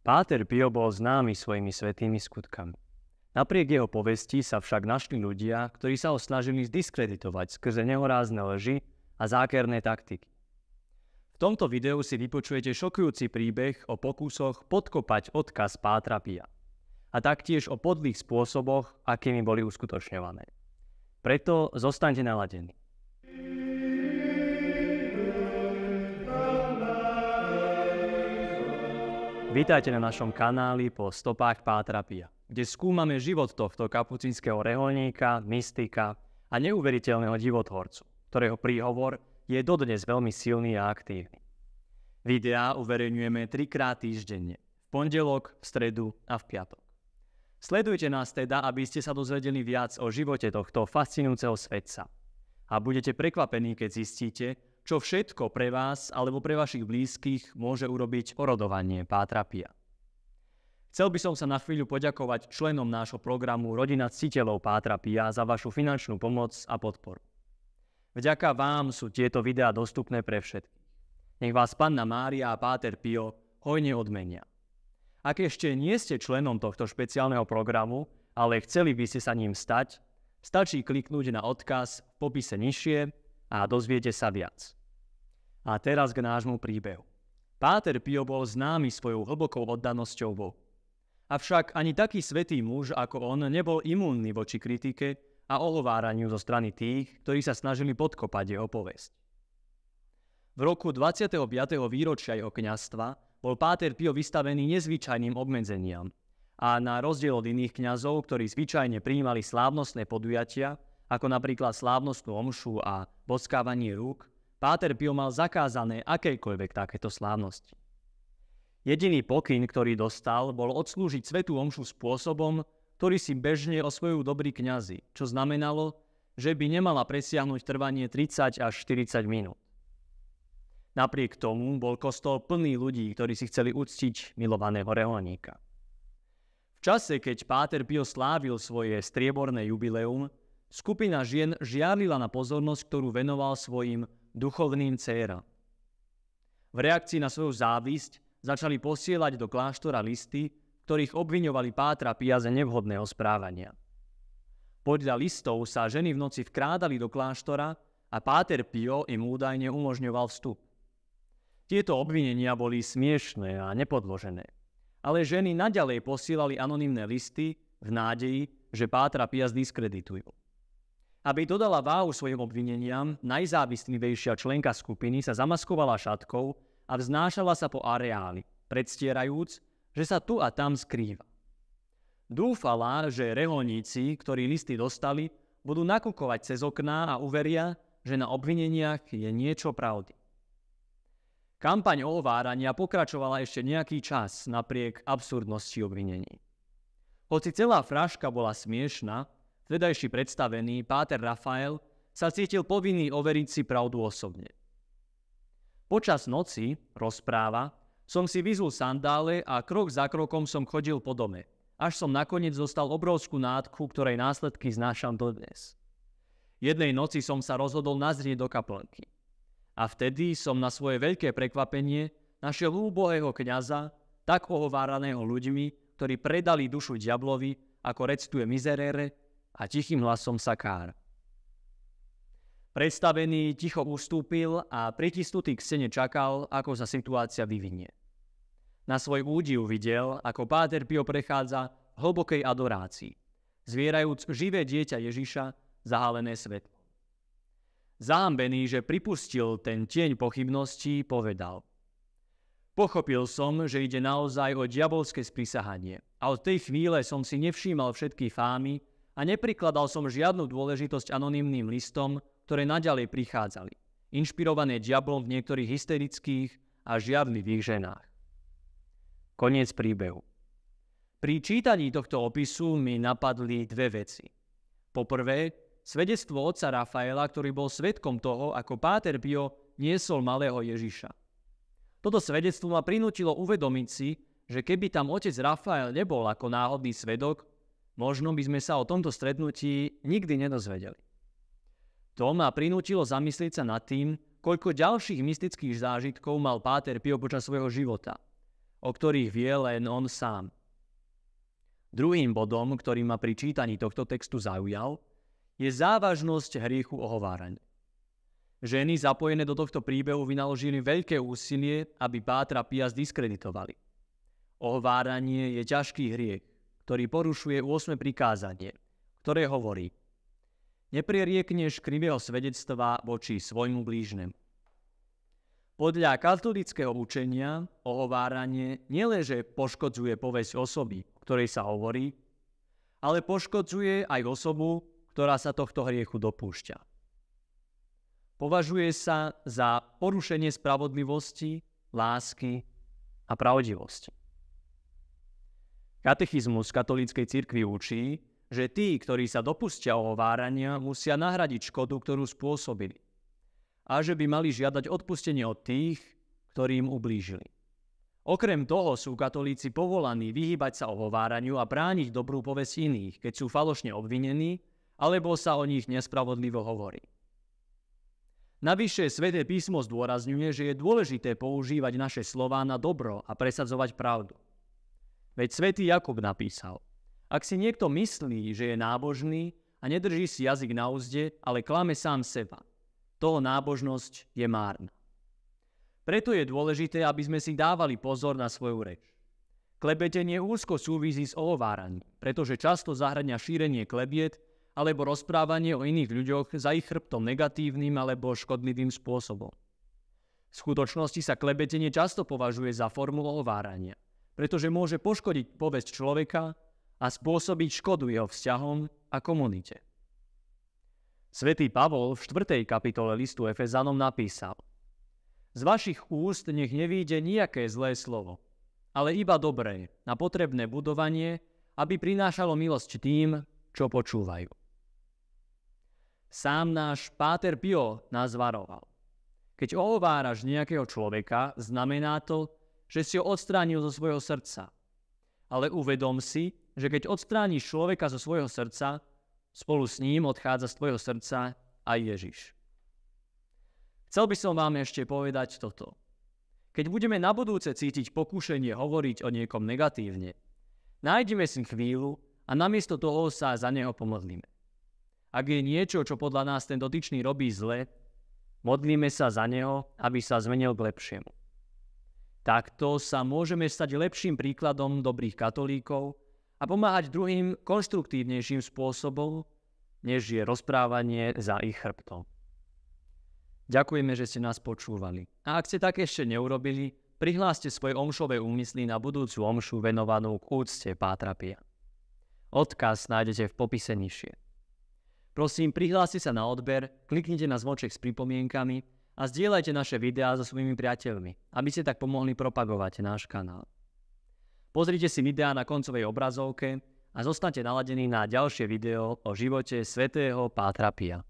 Páter Pio bol známy svojimi svetými skutkami. Napriek jeho povesti sa však našli ľudia, ktorí sa ho snažili zdiskreditovať skrze nehorázne lži a zákerné taktiky. V tomto videu si vypočujete šokujúci príbeh o pokusoch podkopať odkaz Pátra Pia a taktiež o podlých spôsoboch, akými boli uskutočňované. Preto zostaňte naladení. Vítajte na našom kanáli po stopách Pia, kde skúmame život tohto kapucínskeho reholníka, mystika a neuveriteľného divotvorcu, ktorého príhovor je dodnes veľmi silný a aktívny. Videá uverejňujeme trikrát týždenne, v pondelok, v stredu a v piatok. Sledujte nás teda, aby ste sa dozvedeli viac o živote tohto fascinujúceho svetca. A budete prekvapení, keď zistíte, čo všetko pre vás alebo pre vašich blízkych môže urobiť porodovanie pátrapia. Chcel by som sa na chvíľu poďakovať členom nášho programu Rodina citeľov Pátrapia za vašu finančnú pomoc a podporu. Vďaka vám sú tieto videá dostupné pre všetkých. Nech vás panna Mária a Páter Pio hojne odmenia. Ak ešte nie ste členom tohto špeciálneho programu, ale chceli by ste sa ním stať, stačí kliknúť na odkaz v popise nižšie a dozviete sa viac. A teraz k nášmu príbehu. Páter Pio bol známy svojou hlbokou oddanosťou Bohu. Avšak ani taký svetý muž ako on nebol imúnny voči kritike a ohováraniu zo strany tých, ktorí sa snažili podkopať jeho povesť. V roku 25. výročia jeho kniazstva bol Páter Pio vystavený nezvyčajným obmedzeniam a na rozdiel od iných kňazov, ktorí zvyčajne prijímali slávnostné podujatia, ako napríklad slávnostnú omšu a boskávanie rúk, Páter Pio mal zakázané akejkoľvek takéto slávnosti. Jediný pokyn, ktorý dostal, bol odslúžiť svetú omšu spôsobom, ktorý si bežne osvojujú dobrí kňazi, čo znamenalo, že by nemala presiahnuť trvanie 30 až 40 minút. Napriek tomu bol kostol plný ľudí, ktorí si chceli uctiť milovaného reholníka. V čase, keď Páter Pio slávil svoje strieborné jubileum, skupina žien žiarlila na pozornosť, ktorú venoval svojim duchovným céram. V reakcii na svoju závisť začali posielať do kláštora listy, ktorých obviňovali Pátra Pia nevhodného správania. Podľa listov sa ženy v noci vkrádali do kláštora a Páter Pio im údajne umožňoval vstup. Tieto obvinenia boli smiešné a nepodložené, ale ženy nadalej posielali anonymné listy v nádeji, že Pátra Pia zdiskreditujú. Aby dodala váhu svojim obvineniam, najzávislivejšia členka skupiny sa zamaskovala šatkou a vznášala sa po areáli, predstierajúc, že sa tu a tam skrýva. Dúfala, že reholníci, ktorí listy dostali, budú nakukovať cez okná a uveria, že na obvineniach je niečo pravdy. Kampaň ovárania pokračovala ešte nejaký čas napriek absurdnosti obvinení. Hoci celá fraška bola smiešna, vedajší predstavený páter Rafael sa cítil povinný overiť si pravdu osobne. Počas noci, rozpráva, som si vyzul sandále a krok za krokom som chodil po dome, až som nakoniec dostal obrovskú nádku, ktorej následky znášam dodnes. Jednej noci som sa rozhodol nazrieť do kaplnky. A vtedy som na svoje veľké prekvapenie našiel úbohého kňaza, tak ohováraného ľuďmi, ktorí predali dušu diablovi, ako recituje mizerere, a tichým hlasom kár. Predstavený ticho ustúpil a pritisnutý k stene čakal, ako sa situácia vyvinie. Na svoj údiv videl, ako Páter Pio prechádza v hlbokej adorácii, zvierajúc živé dieťa Ježiša zahalené svetlo. Zahambený, že pripustil ten tieň pochybností, povedal Pochopil som, že ide naozaj o diabolské sprisahanie a od tej chvíle som si nevšímal všetky fámy, a neprikladal som žiadnu dôležitosť anonymným listom, ktoré naďalej prichádzali, inšpirované diablom v niektorých hysterických a žiadlivých ženách. Koniec príbehu. Pri čítaní tohto opisu mi napadli dve veci. Poprvé, svedectvo otca Rafaela, ktorý bol svetkom toho, ako Páter Pio niesol malého Ježiša. Toto svedectvo ma prinútilo uvedomiť si, že keby tam otec Rafael nebol ako náhodný svedok, Možno by sme sa o tomto stretnutí nikdy nedozvedeli. To ma prinútilo zamyslieť sa nad tým, koľko ďalších mystických zážitkov mal Páter Pio počas svojho života, o ktorých vie len on sám. Druhým bodom, ktorý ma pri čítaní tohto textu zaujal, je závažnosť hriechu ohovárania. Ženy zapojené do tohto príbehu vynaložili veľké úsilie, aby Pátra Pia zdiskreditovali. Ohováranie je ťažký hriech ktorý porušuje 8. prikázanie, ktoré hovorí Nepririekneš krivého svedectva voči svojmu blížnemu. Podľa katolického učenia ohováranie nieleže poškodzuje povesť osoby, ktorej sa hovorí, ale poškodzuje aj osobu, ktorá sa tohto hriechu dopúšťa. Považuje sa za porušenie spravodlivosti, lásky a pravdivosti. Katechizmus katolíckej cirkvi učí, že tí, ktorí sa dopustia ohovárania, musia nahradiť škodu, ktorú spôsobili. A že by mali žiadať odpustenie od tých, ktorí im ublížili. Okrem toho sú katolíci povolaní vyhýbať sa ohováraniu a brániť dobrú povesť iných, keď sú falošne obvinení alebo sa o nich nespravodlivo hovorí. Navyše, sveté písmo zdôrazňuje, že je dôležité používať naše slová na dobro a presadzovať pravdu. Veď svätý Jakob napísal, ak si niekto myslí, že je nábožný a nedrží si jazyk na úzde, ale klame sám seba, toho nábožnosť je márna. Preto je dôležité, aby sme si dávali pozor na svoju reč. Klebetenie úzko súvisí s ohováraním, pretože často zahrania šírenie klebiet alebo rozprávanie o iných ľuďoch za ich chrbtom negatívnym alebo škodlivým spôsobom. V skutočnosti sa klebetenie často považuje za formu ohovárania – pretože môže poškodiť povesť človeka a spôsobiť škodu jeho vzťahom a komunite. Svetý Pavol v 4. kapitole listu Efezanom napísal Z vašich úst nech nevíde nejaké zlé slovo, ale iba dobré, na potrebné budovanie, aby prinášalo milosť tým, čo počúvajú. Sám náš Páter Pio nás varoval. Keď ohováraš nejakého človeka, znamená to, že si ho odstránil zo svojho srdca. Ale uvedom si, že keď odstrániš človeka zo svojho srdca, spolu s ním odchádza z tvojho srdca aj Ježiš. Chcel by som vám ešte povedať toto. Keď budeme na budúce cítiť pokušenie hovoriť o niekom negatívne, nájdeme si chvíľu a namiesto toho sa za neho pomodlíme. Ak je niečo, čo podľa nás ten dotyčný robí zle, modlíme sa za neho, aby sa zmenil k lepšiemu. Takto sa môžeme stať lepším príkladom dobrých katolíkov a pomáhať druhým konštruktívnejším spôsobom, než je rozprávanie za ich chrbtom. Ďakujeme, že ste nás počúvali. A ak ste tak ešte neurobili, prihláste svoje omšové úmysly na budúcu omšu venovanú k úcte Pátra Pia. Odkaz nájdete v popise nižšie. Prosím, prihláste sa na odber, kliknite na zvonček s pripomienkami a zdieľajte naše videá so svojimi priateľmi, aby ste tak pomohli propagovať náš kanál. Pozrite si videá na koncovej obrazovke a zostanete naladení na ďalšie video o živote svätého Pátra Pia.